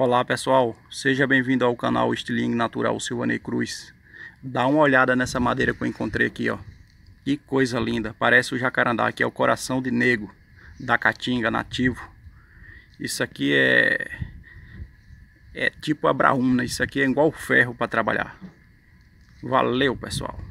Olá pessoal, seja bem-vindo ao canal Estilingue Natural Silvanei Cruz. Dá uma olhada nessa madeira que eu encontrei aqui, ó. Que coisa linda, parece o jacarandá, que é o coração de nego da caatinga nativo. Isso aqui é é tipo abraúna, isso aqui é igual ferro para trabalhar. Valeu, pessoal.